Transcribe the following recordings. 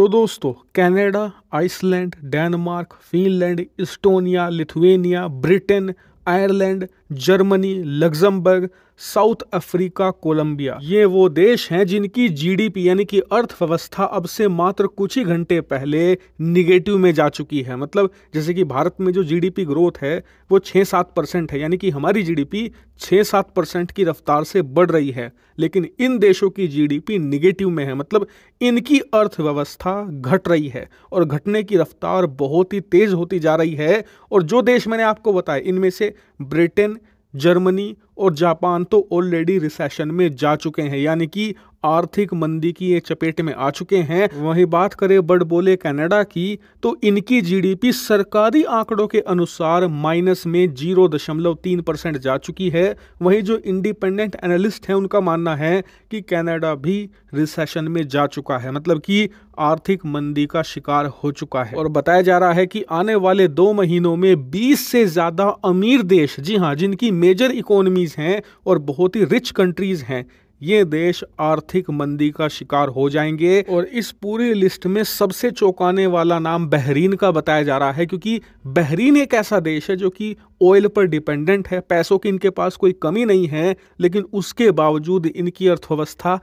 तो दोस्तों Canada Iceland Denmark Finland Estonia Lithuania Britain Ireland Germany Luxembourg South Africa Colombia ये वो देश हैं जिनकी जीडीपी यानी कि अर्थव्यवस्था अब से मात्र कुछ ही घंटे पहले निगेटिव में जा चुकी है मतलब जैसे कि भारत में जो जीडीपी ग्रोथ है वो छः सात परसेंट है यानी कि हमारी जीडीपी छः सात परसेंट की रफ्तार से बढ़ रही है लेकिन इन देशों की जीडीपी निगेटिव में है मतलब इनकी अर्थव्यवस्था घट रही है और घटने की रफ्तार बहुत ही तेज़ होती जा रही है और जो देश मैंने आपको बताया इनमें से ब्रिटेन जर्मनी और जापान तो ऑलरेडी रिसेशन में जा चुके हैं यानी कि आर्थिक मंदी की ये चपेट में आ चुके हैं वहीं बात करें बड़ बोले कनाडा की तो इनकी जीडीपी सरकारी आंकड़ों के अनुसार माइनस में जीरो दशमलव तीन परसेंट जा चुकी है वहीं जो इंडिपेंडेंट एनालिस्ट हैं उनका मानना है कि कनाडा भी रिसेशन में जा चुका है मतलब कि आर्थिक मंदी का शिकार हो चुका है और बताया जा रहा है कि आने वाले दो महीनों में बीस से ज्यादा अमीर देश जी हाँ जिनकी मेजर इकोनॉमी कंट्रीज़ हैं और बहुत ही रिच कंट्रीज़ हैं ये देश आर्थिक मंदी का शिकार हो जाएंगे और इस पूरी लिस्ट में सबसे चौंकाने वाला नाम बहरीन का बताया जा रहा है क्योंकि बहरीन एक ऐसा देश है जो कि ऑयल पर डिपेंडेंट है पैसों की इनके पास कोई कमी नहीं है लेकिन उसके बावजूद इनकी अर्थव्यवस्था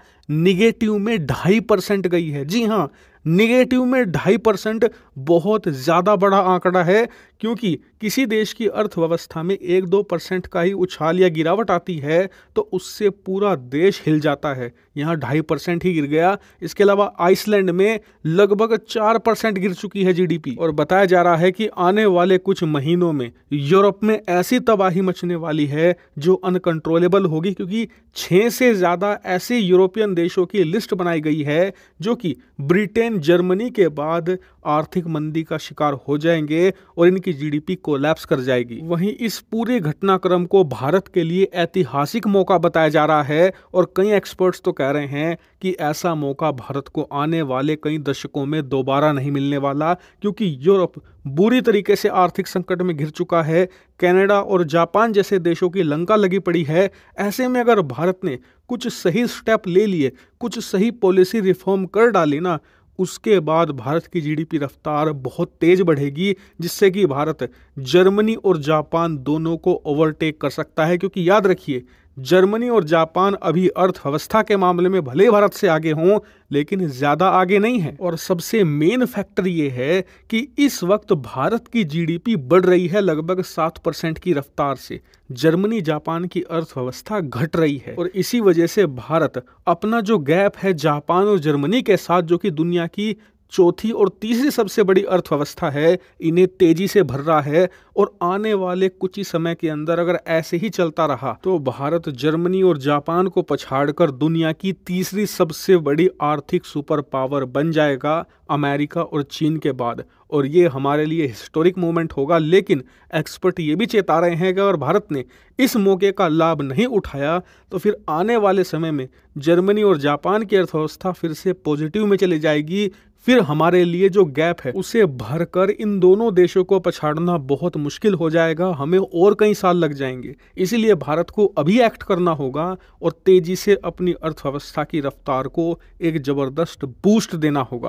निगेटिव में ढाई परसेंट गई है जी हाँ निगेटिव में ढाई परसेंट बहुत ज़्यादा बड़ा आंकड़ा है क्योंकि किसी देश की अर्थव्यवस्था में एक दो परसेंट का ही उछाल या गिरावट आती है तो उससे पूरा देश हिल जाता है यहाँ ढाई परसेंट ही गिर गया इसके अलावा आइसलैंड में लगभग चार परसेंट गिर चुकी है जीडीपी और बताया जा रहा है कि आने वाले कुछ महीनों में यूरोप में ऐसी तबाही मचने वाली है जो अनकंट्रोलेबल होगी क्योंकि छः से ज़्यादा ऐसे यूरोपियन देशों की लिस्ट बनाई गई है जो कि ब्रिटेन जर्मनी के बाद आर्थिक मंदी का शिकार हो जाएंगे और इनकी जीडीपी कोलैप्स कर जाएगी वहीं इस पूरे घटनाक्रम को भारत के लिए ऐतिहासिक मौका बताया जा रहा है और कई एक्सपर्ट्स तो कह रहे हैं कि ऐसा मौका भारत को आने वाले कई दशकों में दोबारा नहीं मिलने वाला क्योंकि यूरोप बुरी तरीके से आर्थिक संकट में घिर चुका है कनाडा और जापान जैसे देशों की लंका लगी पड़ी है ऐसे में अगर भारत ने कुछ सही स्टेप ले लिए कुछ सही पॉलिसी रिफॉर्म कर डाली ना उसके बाद भारत की जीडीपी रफ्तार बहुत तेज बढ़ेगी जिससे कि भारत जर्मनी और जापान दोनों को ओवरटेक कर सकता है क्योंकि याद रखिए जर्मनी और जापान अभी अर्थव्यवस्था के मामले में भले भारत से आगे हों लेकिन ज़्यादा आगे नहीं है और सबसे मेन फैक्टर ये है कि इस वक्त भारत की जीडीपी बढ़ रही है लगभग सात परसेंट की रफ्तार से जर्मनी जापान की अर्थव्यवस्था घट रही है और इसी वजह से भारत अपना जो गैप है जापान और जर्मनी के साथ जो कि दुनिया की चौथी और तीसरी सबसे बड़ी अर्थव्यवस्था है इन्हें तेजी से भर रहा है और आने वाले कुछ ही समय के अंदर अगर ऐसे ही चलता रहा तो भारत जर्मनी और जापान को पछाड़कर दुनिया की तीसरी सबसे बड़ी आर्थिक सुपर पावर बन जाएगा अमेरिका और चीन के बाद और ये हमारे लिए हिस्टोरिक मोमेंट होगा लेकिन एक्सपर्ट ये भी चेता रहे हैं कि अगर भारत ने इस मौके का लाभ नहीं उठाया तो फिर आने वाले समय में जर्मनी और जापान की अर्थव्यवस्था फिर से पॉजिटिव में चली जाएगी फिर हमारे लिए जो गैप है उसे भरकर इन दोनों देशों को पछाड़ना बहुत मुश्किल हो जाएगा हमें और कई साल लग जाएंगे इसीलिए भारत को अभी एक्ट करना होगा और तेजी से अपनी अर्थव्यवस्था की रफ्तार को एक जबरदस्त बूस्ट देना होगा